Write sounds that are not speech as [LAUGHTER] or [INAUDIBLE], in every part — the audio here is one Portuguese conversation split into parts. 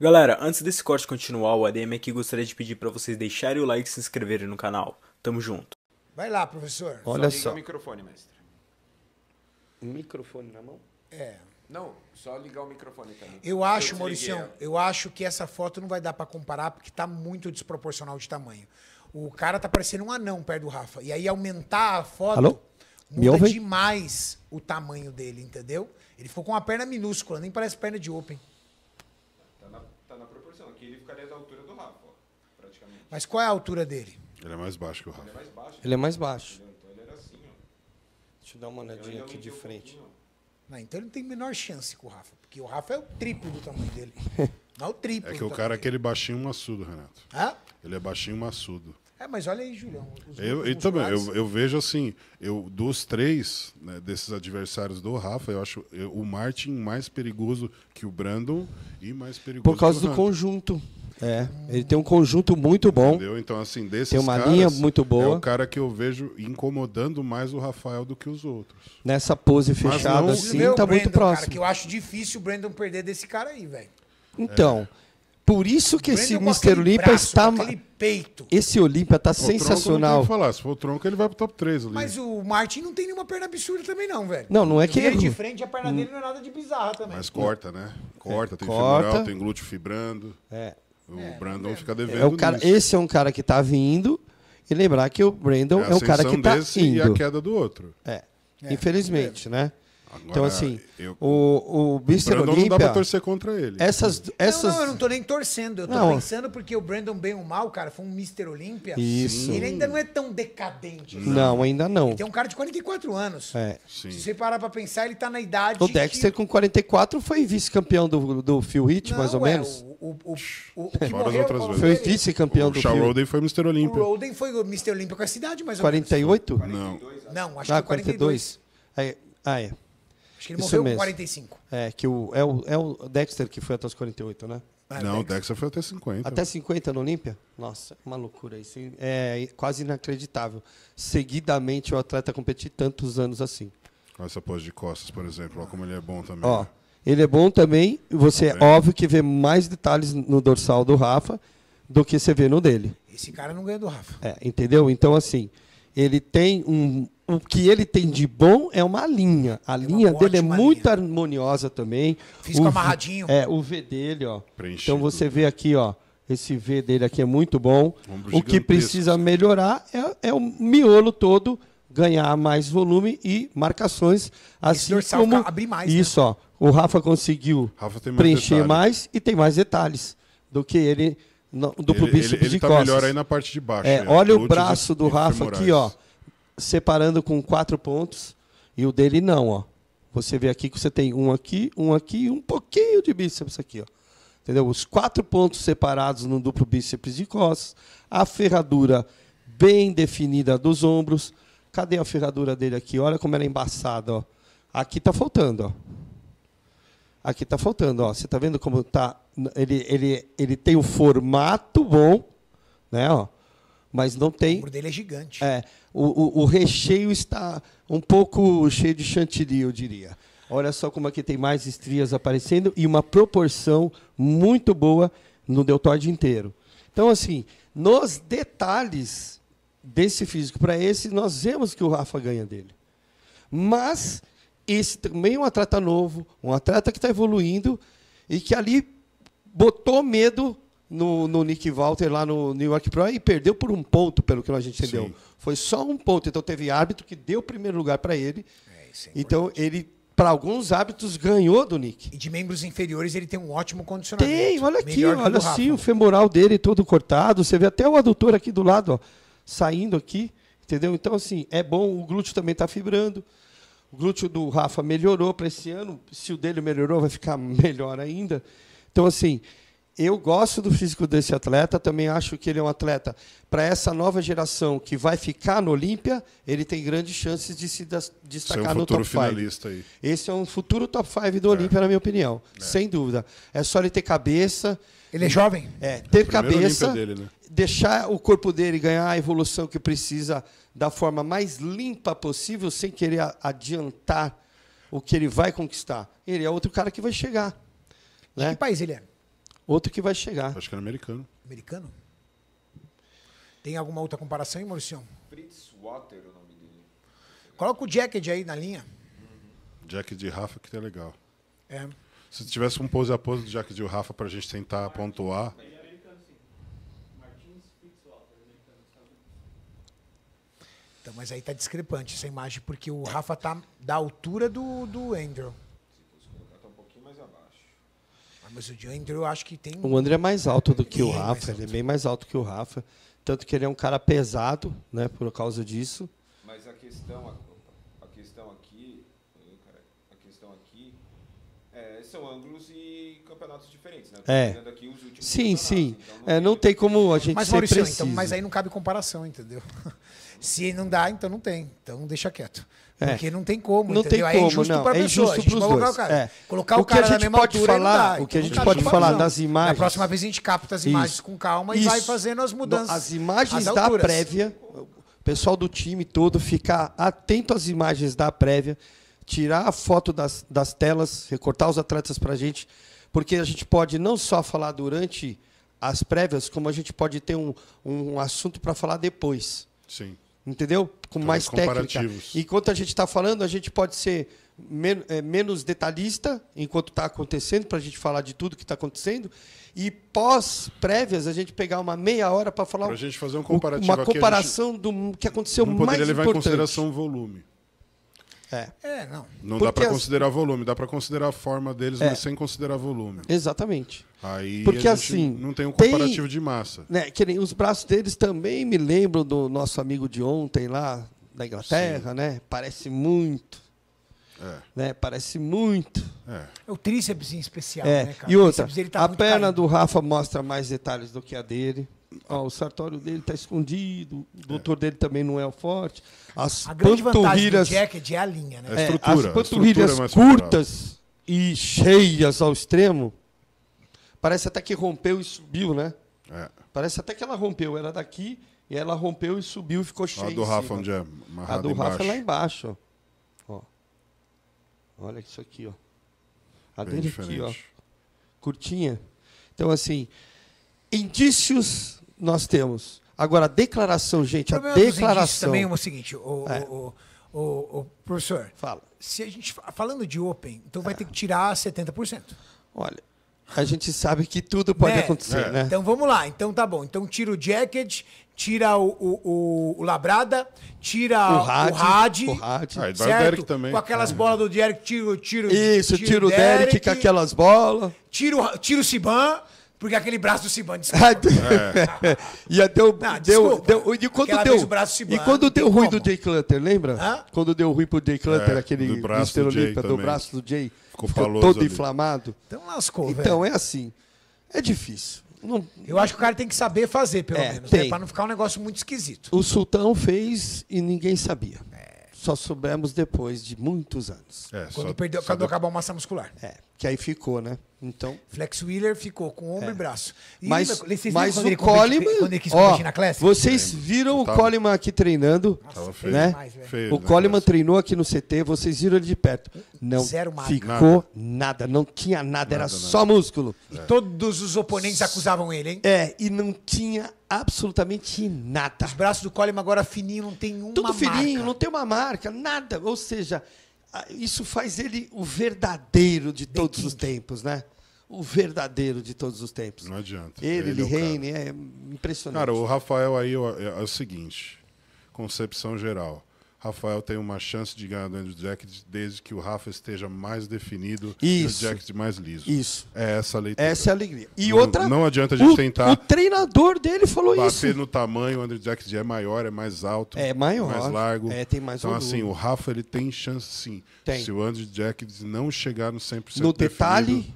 Galera, antes desse corte continuar, o ADM aqui gostaria de pedir para vocês deixarem o like e se inscreverem no canal. Tamo junto. Vai lá, professor. Olha só. só. o microfone, mestre. microfone na mão? É. Não, só ligar o microfone também. Eu acho, eu Mauricião, eu acho que essa foto não vai dar para comparar porque tá muito desproporcional de tamanho. O cara tá parecendo um anão perto do Rafa. E aí aumentar a foto Alô? muda demais o tamanho dele, entendeu? Ele ficou com uma perna minúscula, nem parece perna de open. Mas qual é a altura dele? Ele é mais baixo que o Rafa. Ele é mais baixo. Ele é mais baixo. É, então ele era é assim, ó. Deixa eu dar uma é olhadinha aqui de frente. Um não, então ele não tem menor chance com o Rafa, porque o Rafa é o triplo do tamanho dele. [LAUGHS] Não, o triplo. É que o cara é aquele baixinho maçudo, Renato. Hã? Ele é baixinho maçudo. É, mas olha aí, Julião. eu, e também, eu, eu, vejo assim, eu dos três, né, desses adversários do Rafa, eu acho eu, o Martin mais perigoso que o Brandon e mais perigoso Por causa do conjunto. É, ele tem um conjunto muito bom. Entendeu? Então, assim, desses Tem uma caras, linha muito boa. É o cara que eu vejo incomodando mais o Rafael do que os outros. Nessa pose fechada, não, assim, tá Brandon, muito próximo. Cara, que eu acho difícil o Brandon perder desse cara aí, velho. Então, é. por isso que esse Mr. Olimpia está... Peito. Esse Olimpia tá o sensacional. Tronco não falar. Se for o tronco, ele vai pro top 3 ali. Mas o Martin não tem nenhuma perna absurda também, não, velho. Não, não é que ele. É de frente, a perna hum. dele não é nada de bizarra também. Mas corta, né? É, corta, é, tem corta. femoral, tem glúteo fibrando. É. O é, tá Brandon fica é devendo. É o cara, nisso. Esse é um cara que está vindo. E lembrar que o Brandon é, é um cara que está indo. E a queda do outro. É. é infelizmente, é. né? Então, Agora, então, assim, eu, o, o Mr. Brandon Olympia, não dá pra torcer contra ele. Essas, essas... Não, não, eu não tô nem torcendo. Eu tô não. pensando porque o Brandon, bem ou mal, cara, foi um Mr. Olímpia. Isso. Ele ainda não é tão decadente. Não, não ainda não. Ele tem um cara de 44 anos. É. Sim. Se você parar pra pensar, ele tá na idade. O Dexter, que... com 44, foi vice-campeão do, do Phil Hit, mais ou é, menos. O, o, o, o, que [LAUGHS] outras vezes. Foi vice-campeão do o Roden foi Mr. Olímpia. O Roden foi o Mr. Olímpia com a cidade, mas 48? Não. Não, acho é ah, que 42. 42. Ah, é. Acho que ele Isso morreu mesmo. com 45. É, que o, é, o, é o Dexter que foi até os 48, né? É, não, o Dexter foi até 50. Até 50 no Olímpia? Nossa, é uma loucura isso. É quase inacreditável. Seguidamente o atleta competir tantos anos assim. Olha essa pose de costas, por exemplo. Olha como ele é bom também. Ó, né? Ele é bom também, você é. óbvio que vê mais detalhes no dorsal do Rafa do que você vê no dele. Esse cara não ganha do Rafa. É, entendeu? Então, assim, ele tem um. O que ele tem de bom é uma linha. A é linha dele é muito harmoniosa também. Fiz o, amarradinho. É, o V dele, ó. Preenchido. Então você vê aqui, ó. Esse V dele aqui é muito bom. Ombro o que precisa melhorar é, é o miolo todo ganhar mais volume e marcações assim Esse dorsal como abrir mais. Né? Isso, né? ó o Rafa conseguiu Rafa mais preencher detalhe. mais e tem mais detalhes do que ele no, duplo bíceps bíceps ele, ele está melhor aí na parte de baixo. É, é Olha o braço do Rafa femorais. aqui, ó, separando com quatro pontos e o dele não, ó. Você vê aqui que você tem um aqui, um aqui e um pouquinho de bíceps aqui, ó. Entendeu? Os quatro pontos separados no duplo bíceps de costas, a ferradura bem definida dos ombros. Cadê a ferradura dele aqui? Olha como ela é embaçada, ó. Aqui tá faltando, ó. Aqui está faltando, ó. Você está vendo como tá? Ele, ele, ele tem o um formato bom, né? Ó, mas não tem. O muro dele é gigante. É, o, o, o recheio está um pouco cheio de chantilly, eu diria. Olha só como aqui tem mais estrias aparecendo e uma proporção muito boa no deltóide inteiro. Então, assim, nos detalhes desse físico para esse, nós vemos que o Rafa ganha dele. Mas esse também é um atleta novo, um atleta que está evoluindo e que ali botou medo no, no, Nick Walter lá no New York Pro e perdeu por um ponto, pelo que a gente entendeu. Sim. Foi só um ponto. Então teve árbitro que deu o primeiro lugar para ele. É, é então ele para alguns hábitos, ganhou do Nick. E de membros inferiores ele tem um ótimo condicionamento. Tem, olha aqui, olha assim, o femoral dele todo cortado. Você vê até o adutor aqui do lado, ó, saindo aqui, entendeu? Então, assim, é bom, o glúteo também está fibrando. O glúteo do Rafa melhorou para esse ano. Se o dele melhorou, vai ficar [LAUGHS] melhor ainda. Então, assim, eu gosto do físico desse atleta. Também acho que ele é um atleta para essa nova geração que vai ficar no Olímpia. Ele tem grandes chances de se é destacar é um no top 5. Esse é um futuro top 5 do é. Olímpia, na minha opinião. É. Sem dúvida. É só ele ter cabeça. Ele é jovem? É, ter cabeça, dele, né? deixar o corpo dele ganhar a evolução que precisa da forma mais limpa possível, sem querer adiantar o que ele vai conquistar. Ele é outro cara que vai chegar. Né? Que país ele é? Outro que vai chegar. Acho que era americano. Americano? Tem alguma outra comparação, hein, Maurício? Fritz Water é o nome dele. Coloca o Jacket aí na linha. Uhum. Jacket de Rafa que tá legal. É. Se tivesse um pose a pose do Jack de Rafa para a gente tentar pontuar. Então, mas aí tá discrepante essa imagem, porque o Rafa tá da altura do, do Andrew. Se colocar, tá um pouquinho mais abaixo. Ah, mas o de Andrew eu acho que tem. O Andrew é mais alto do que o Rafa, é ele é, é bem mais alto que o Rafa. Tanto que ele é um cara pesado, né, por causa disso. Mas a questão, É, são ângulos e campeonatos diferentes, né? É. sim, sim. Então não, é, não tem como a gente mas, ser Maurício, então, preciso. Então, mas aí não cabe comparação, entendeu? [LAUGHS] Se não dá, então não tem. Então deixa quieto. É. Porque não tem como, não entendeu? Tem é como, é injusto para é pessoa. Injusto é dois. O cara, é. Colocar o cara na mesma altura falar, dá, O que a então, gente pode falar das imagens... Na próxima vez a gente capta as imagens Isso. com calma e Isso. vai fazendo as mudanças. As imagens da prévia, o pessoal do time todo ficar atento às imagens da prévia, tirar a foto das, das telas, recortar os atletas para a gente, porque a gente pode não só falar durante as prévias, como a gente pode ter um, um assunto para falar depois. Sim. Entendeu? Com então, mais técnica. Enquanto a gente está falando, a gente pode ser men é, menos detalhista enquanto está acontecendo, para a gente falar de tudo que está acontecendo. E pós-prévias, a gente pegar uma meia hora para falar. Para a gente fazer um comparativo. Uma comparação do que aconteceu mais importante. Não poderia levar em consideração o volume. É. é não. Não Porque dá para as... considerar volume, dá para considerar a forma deles, é. mas sem considerar volume. Exatamente. Aí Porque assim, não tem um comparativo tem, de massa. Né, que nem, os braços deles também me lembram do nosso amigo de ontem lá da Inglaterra, Sim. né? Parece muito. É. Né? Parece muito. É. é o tríceps em especial, é. né, cara? E outra, tá a perna do Rafa mostra mais detalhes do que a dele ó, o sartório dele está escondido, o é. doutor dele também não é o forte. As a grande vantagem do é, é a linha, né? É, estrutura, é, as panturrilhas curtas e cheias ao extremo, parece até que rompeu e subiu, né? É. Parece até que ela rompeu, era daqui e ela rompeu e subiu e ficou cheia. A do Rafa, onde é? A do Rafa lá embaixo. Ó. Olha isso aqui, ó. A Bem dele diferente. aqui, ó. Curtinha. Então, assim, indícios nós temos. Agora, a declaração, gente, a declaração. também é o seguinte, o, é. o, o, o, professor. Fala. Se a gente falando de open, então vai é. ter que tirar 70%. Olha, a gente sabe que tudo pode né? acontecer, né? é. né? Então vamos lá. Então tá bom. Então tira o jacket, tira o, o, o labrada, tira o rádio, o rádio, ah, certo? O Derek também. Com aquelas é. bolas do Derek, tiro, tiro. Isso, tira o Derek, Derek com aquelas bolas. Tira o, tira o Siban. Porque aquele braço cibando [LAUGHS] ah, [LAUGHS] ah, desculpa. é. E até o. Não, deu, deu, e quando Aquela deu, o braço cibando, e quando deu ruim como? do Jay Clutter, lembra? Hã? Quando deu ruim pro Jay Clutter, é, aquele Mr. do braço do Jay, ficou, ficou todo ali. inflamado. Então lascou, Então é assim. É difícil. Não, eu acho que o cara tem que saber fazer, pelo é, menos, né? para não ficar um negócio muito esquisito. O Sultão fez e ninguém sabia só soubemos depois de muitos anos. É, quando só, perdeu, só quando acabou a massa muscular. É, que aí ficou, né? Então. Flex Wheeler ficou com ombro é. e braço. E mas mas o Coleman. Quando ele quis ó, na classe? Vocês viram o Coleman aqui treinando. Nossa, feio, né? feio, o né, Coleman treinou aqui no CT, vocês viram ele de perto. Não ficou nada. nada. não tinha nada, nada era nada. só músculo. E é. todos os oponentes acusavam ele, hein? É, e não tinha absolutamente nada. Os braços do Coleman agora fininho, não tem uma Tudo fininho, marca. não tem uma marca, nada. Ou seja, isso faz ele o verdadeiro de todos King. os tempos, né? O verdadeiro de todos os tempos. Não adianta. Ele, ele Reine, é, é impressionante. Cara, o Rafael aí é, é o seguinte, concepção geral. Rafael tem uma chance de ganhar do Andrew Jackson desde que o Rafa esteja mais definido isso, e o Jackson mais liso. Isso. É essa a leitura. Essa é a alegria. E não, outra. Não adianta a gente o, tentar. O treinador dele falou bater isso. Bater no tamanho, o Andrew Jackson é maior, é mais alto. É maior. Mais largo. É, tem mais Então, assim, o Rafa ele tem chance sim. Tem. Se o Andrew Jackson não chegar no 100% No definido, detalhe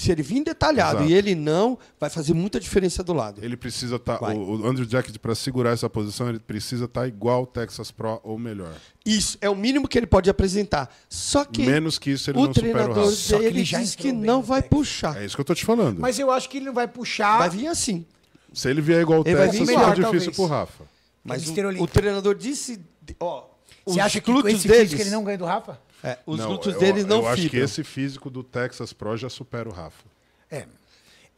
se ele vir detalhado Exato. e ele não, vai fazer muita diferença do lado. Ele precisa estar. Tá, o, Andrew Jackett, para segurar essa posição, ele precisa estar tá igual Texas Pro ou melhor. Isso, é o mínimo que ele pode apresentar. Só que. Menos que isso, ele o não supera o Rafa. Só que ele já diz que não vai Texas. puxar. É isso que eu tô te falando. Mas eu acho que ele não vai puxar. Vai vir assim. Se ele vier igual o ele Texas, é melhor, fica difícil para o Rafa. Mas o, o, treinador disse. Ó, Você acha que com esse dele que ele não ganha do Rafa? É, os não, lutos eu, deles não ficam. Eu acho que esse físico do Texas Pro já supera o Rafa. É.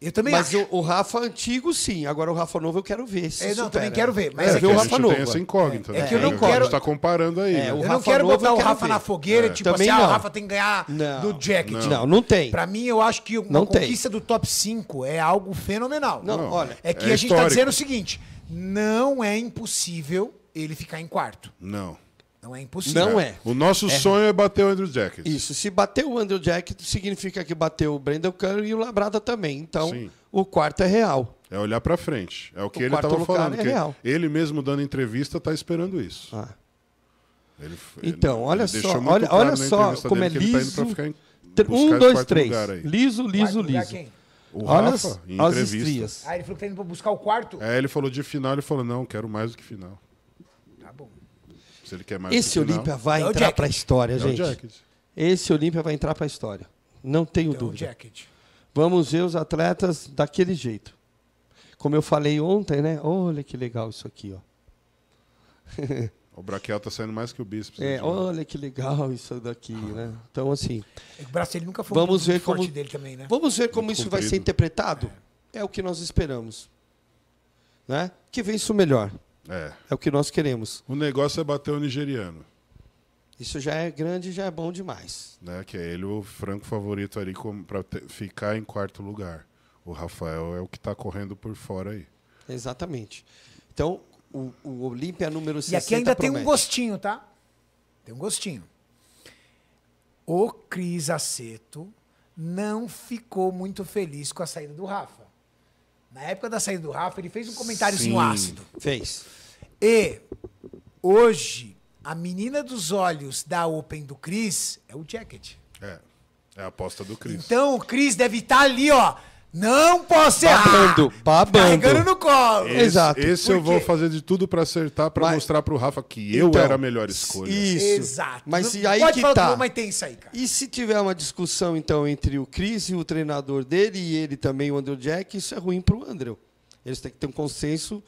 Eu também mas acho. Mas o, o, Rafa antigo, sim. Agora o Rafa novo eu quero ver. Se é, não, também quero ver. Mas é, é que o Rafa novo. Tem essa incógnita, é, né? é que eu não quero. A gente está comparando aí. É, né? eu não quero novo, botar o Rafa ver. na fogueira, é. tipo também assim, ah, o Rafa tem que ganhar não. do Jacket. Não. não, tem. Para mim, eu acho que a conquista tem. do top 5 é algo fenomenal. Não, não. olha. É que é a gente está dizendo o seguinte: não é impossível ele ficar em quarto. Não. Não é impossível. Não é. O nosso é. sonho é bater o Andrew Jackson. Isso. Se bater o Andrew Jackson, significa que bateu o Brandon Curry e o Labrada também. Então, Sim. o quarto é real. É olhar para frente. É o que o ele estava falando. É real. Ele mesmo dando entrevista está esperando isso. Ah. Ele, então, ele, olha ele só, olha, claro olha só como é tá liso. Tá em, um, dois, três. Liso, liso, liso. O olha as, em entrevista. As ah, ele falou que tá indo pra buscar o quarto? É, ele falou de final, ele falou, não, quero mais do que final. Se ele quer mais Esse Olímpia vai é entrar para a história, é gente. Esse Olímpia vai entrar para a história. Não tenho é dúvida. Vamos ver os atletas daquele jeito. Como eu falei ontem, né? Olha que legal isso aqui, ó. [LAUGHS] O braquial está saindo mais que o bispo. É, né? olha que legal isso daqui, né? Então, assim. O braço ele nunca foi vamos ver como, dele também, né? Vamos ver como muito isso comprido. vai ser interpretado. É. é. o que nós esperamos. Né? Que vem isso melhor. É. É o que nós queremos. O negócio é bater o nigeriano. Isso já é grande, já é bom demais. Né? Que é ele o franco favorito ali para ficar em quarto lugar. O Rafael é o que está correndo por fora aí. Exatamente. Então, o, o Olímpia número 60 E aqui ainda promete. tem um gostinho, tá? Tem um gostinho. O Cris Aceto não ficou muito feliz com a saída do Rafa. Na época da saída do Rafa, ele fez um comentário Sim. Assim, ácido. Fez. E hoje, a menina dos olhos da Open do Cris é o Jacket. É. É a aposta do Cris. Então o Cris deve estar tá ali, ó. Não posso errar. Babando, babando. Carregando no colo. Esse, Exato. Esse eu vou fazer de tudo para acertar, para mostrar pro Rafa que eu então, era a melhor escolha. Isso. Exato. Mas se aí Pode que falar tá. Mas tem isso aí, cara. E se tiver uma discussão, então, entre o Cris e o treinador dele, e ele também, o Andrew Jack, isso é ruim pro Andrew. Eles têm que ter um consenso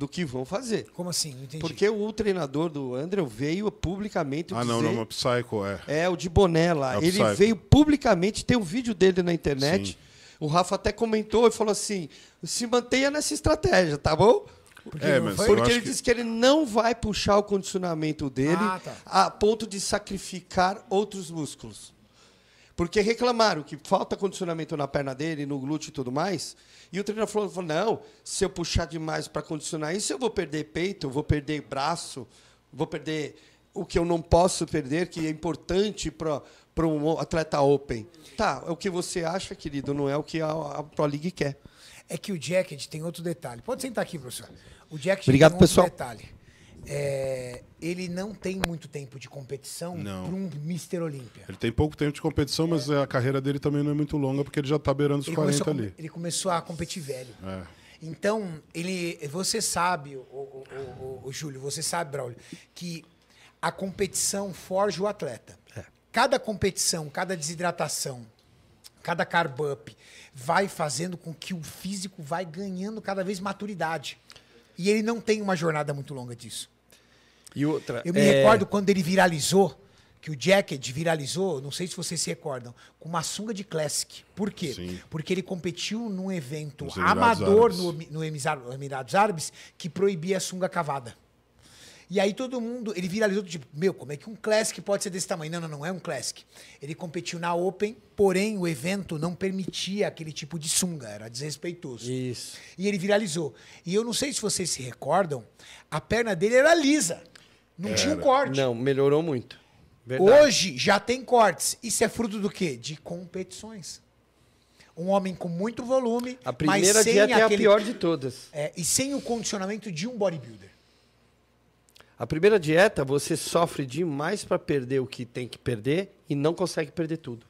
do que vão fazer. Como assim? Não entendi. Porque o treinador do André veio publicamente. Ah, dizer, não, não, é Psycho, é. É, o de boné lá. É Ele veio publicamente, tem um vídeo dele na internet. Sim. O Rafa até comentou e falou assim: se mantenha nessa estratégia, tá bom? Porque, é, porque ele que... disse que ele não vai puxar o condicionamento dele ah, tá. a ponto de sacrificar outros músculos. Porque reclamaram que falta condicionamento na perna dele, no glúteo e tudo mais. E o treinador falou, falou não, se eu puxar demais para condicionar isso, eu vou perder peito, vou perder braço, vou perder o que eu não posso perder, que é importante para um atleta open. Tá, é o que você acha, querido, não é o que a, a Pro League quer. É que o Jacket tem outro detalhe. Pode sentar aqui, professor. O Jacket Obrigado, tem outro pessoal. detalhe. É, ele não tem muito tempo de competição para um Mr. Olímpia. Ele tem pouco tempo de competição, é. mas a carreira dele também não é muito longa, porque ele já está beirando os ele 40 ali. Ele começou a competir velho. É. Então, ele, você sabe, o, o, o, o, Júlio, você sabe, Braulio, que a competição forja o atleta. É. Cada competição, cada desidratação, cada carb up vai fazendo com que o físico vai ganhando cada vez maturidade. E ele não tem uma jornada muito longa disso. E outra. Eu me é... recordo quando ele viralizou, que o Jacket viralizou, não sei se vocês se recordam, com uma sunga de Classic. Por quê? Sim. Porque ele competiu num evento amador no, no Emirados Árabes que proibia a sunga cavada. E aí todo mundo, ele viralizou, tipo, meu, como é que um Classic pode ser desse tamanho? Não, não, não é um Classic. Ele competiu na Open, porém o evento não permitia aquele tipo de sunga, era desrespeitoso. Isso. E ele viralizou. E eu não sei se vocês se recordam, a perna dele era lisa. Não era. tinha um corte. Não, melhorou muito. Verdade. Hoje já tem cortes. Isso é fruto do quê? De competições um homem com muito volume. A primeira mas sem dieta aquele... é a pior de todas. É, e sem o condicionamento de um bodybuilder. A primeira dieta, você sofre demais para perder o que tem que perder e não consegue perder tudo.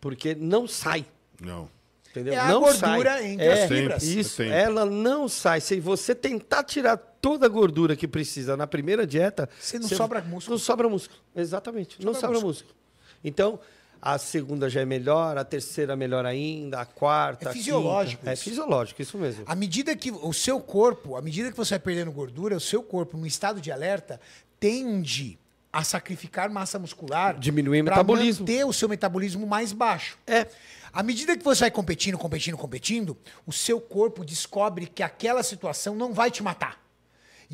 Porque não sai. Não. Entendeu? É a gordura sai. entre é, as fibras. Isso, é ela não sai. Se você tentar tirar toda a gordura que precisa na primeira dieta... Você não você sobra músculo. Não sobra músculo, exatamente. Sobra não sobra músculo. músculo. Então, a segunda já é melhor, a terceira melhor ainda, a quarta. É fisiológico. Quinta. É isso. É fisiológico, isso mesmo. À medida que o seu corpo, à medida que você vai perdendo gordura, o seu corpo, num estado de alerta, tende a sacrificar massa muscular, diminuir o metabolismo, Para manter o seu metabolismo mais baixo. É. À medida que você vai competindo, competindo, competindo, o seu corpo descobre que aquela situação não vai te matar.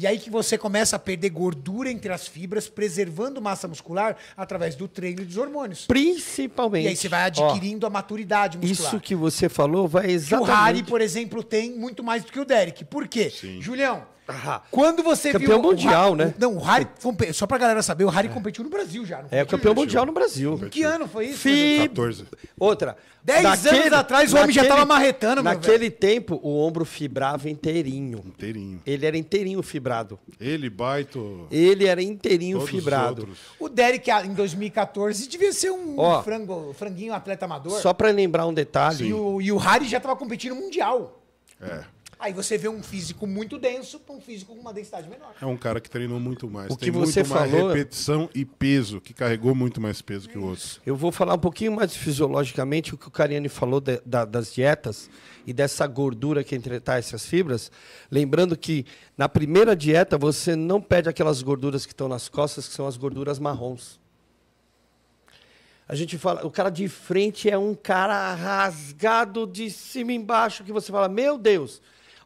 E aí que você começa a perder gordura entre as fibras, preservando massa muscular através do treino e dos hormônios. Principalmente. E aí você vai adquirindo Ó, a maturidade muscular. Isso que você falou vai exatamente... o Harry, por exemplo, tem muito mais do que o Derek. Por quê? Sim. Julião... Quando você campeão viu mundial, o, né? Não, o Harry, só pra galera saber, o Harry é. competiu no Brasil já. é, campeão mundial no Brasil. Em que ano foi isso? Fi... 14. Outra. Dez naquele, anos atrás o homem naquele, já tava marretando, Naquele tempo, o ombro fibrava inteirinho. Inteirinho. Ele era inteirinho fibrado. Ele, Baito. Ele era inteirinho Todos fibrado. O Derek, ah, em 2014, devia ser um Ó, frango, franguinho atleta amador. Só pra lembrar um detalhe. E o, e o Harry já tava competindo mundial. É. Aí você vê um físico muito denso para um físico com uma densidade menor. É um cara que treinou muito mais. O Tem que você muito falou... mais repetição e peso, que carregou muito mais peso que o outro. Eu vou falar um pouquinho mais fisiologicamente o que o Cariani falou de, da, das dietas e dessa gordura que é entretar essas fibras. Lembrando que na primeira dieta você não perde aquelas gorduras que estão nas costas, que são as gorduras marrons. A gente fala, o cara de frente é um cara rasgado de cima embaixo que você fala, meu Deus,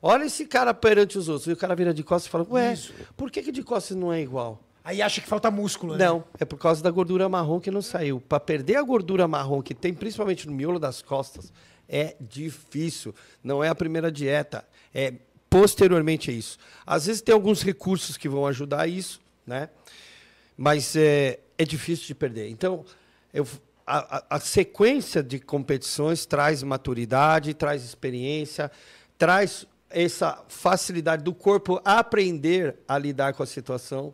Olha esse cara perante os outros. E o cara vira de costas e fala, ué, Isso. por que, que de costas não é igual? Aí acha que falta músculo, né? Não, é por causa da gordura marrom que não saiu. Para perder a gordura marrom que tem principalmente no miolo das costas, é difícil. Não é a primeira dieta, é posteriormente isso. Às vezes tem alguns recursos que vão ajudar isso, né? Mas é, é difícil de perder. Então, eu, a, a sequência de competições traz maturidade, traz experiência, traz essa facilidade do corpo aprender a lidar com a situação.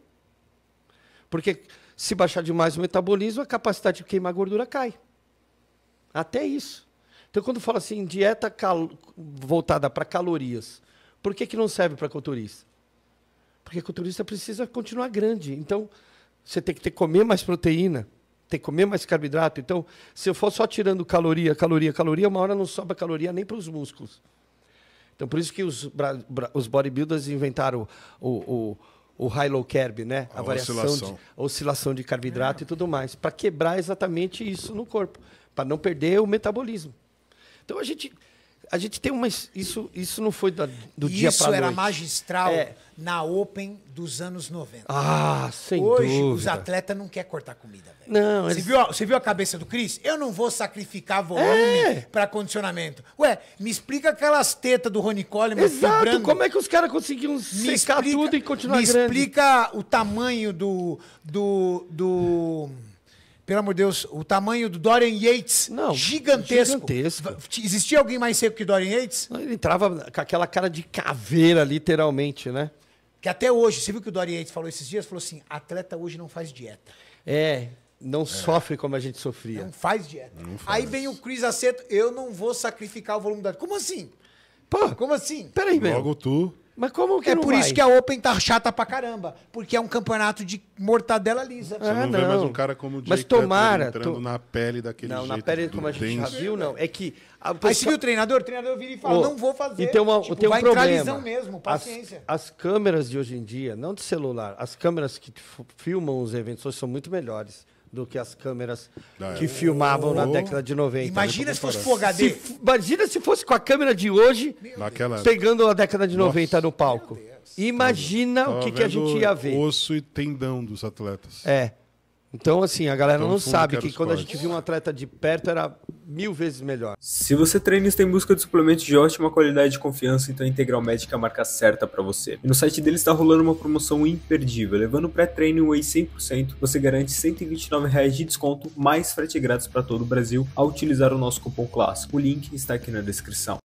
Porque se baixar demais o metabolismo, a capacidade de queimar gordura cai. Até isso. Então, quando fala assim, dieta cal... voltada para calorias, por que, que não serve para culturista? Porque culturista precisa continuar grande. Então, você tem que ter, comer mais proteína, tem que comer mais carboidrato. Então, se eu for só tirando caloria, caloria, caloria, uma hora não sobra caloria nem para os músculos. Então, por isso que os, os bodybuilders inventaram o, o, o, o high-low carb, né? A, a variação oscilação. De, a oscilação de carboidrato é. e tudo mais, para quebrar exatamente isso no corpo, para não perder o metabolismo. Então, a gente a gente tem umas. Isso, isso não foi da, do isso dia para noite. Isso era magistral é. na Open dos anos 90. Ah, sem Hoje, dúvida. os atletas não querem cortar comida, velho. Não, você, eles... viu, você viu a cabeça do Cris? Eu não vou sacrificar volume é. para condicionamento. Ué, me explica aquelas tetas do Rony Coleman Exato, vibrando. como é que os caras conseguiram me secar explica, tudo e continuar me grande? Me explica o tamanho do... do, do... Pelo amor de Deus, o tamanho do Dorian Yates, não, gigantesco. gigantesco. Existia alguém mais seco que Dorian Yates? Ele entrava com aquela cara de caveira, literalmente, né? Que até hoje, você viu que o Dorian Yates falou esses dias? Falou assim, atleta hoje não faz dieta. É, não é. sofre como a gente sofria. Não faz dieta. Não faz. Aí vem o Chris Aceto, eu não vou sacrificar o volume da... Como assim? Pô, como assim? Peraí, velho. Logo tu... Mas como que É não por vai? isso que a Open tá chata pra caramba. Porque é um campeonato de mortadela lisa. Você não, Ah, vê não. mais um cara como o Mas tomara, entrando to- na pele daquele Não, jeito. na pele, como a gente já viu, não. É que. A Aí você viu o treinador? O treinador vira e fala, não vou fazer. E tem, uma, Tipo, tem um vai entrar problema. lisão mesmo, paciência. As, câmeras de hoje em dia, não de celular, as câmeras que filmam os eventos hoje são muito melhores do que as câmeras ah, que filmavam oh, na década de 90. Né? Imagina se fosse Full HD. Se, imagina se fosse com a câmera de hoje, Naquela... pegando a década de Nossa. 90 no palco. Imagina Tava o que, que a gente ia ver. Osso e tendão dos atletas. É. Então, assim, a galera então, não sabe que quando a gente viu um atleta de perto era mil vezes melhor. Se você treina está em busca de suplementos de ótima qualidade e confiança, então a Integral Médica é a marca certa para você. E no site deles está rolando uma promoção imperdível. Levando o pré-treino Whey 100%, você garante R$ reais de desconto, mais frete grátis para todo o Brasil, ao utilizar o nosso cupom clássico. O link está aqui na descrição.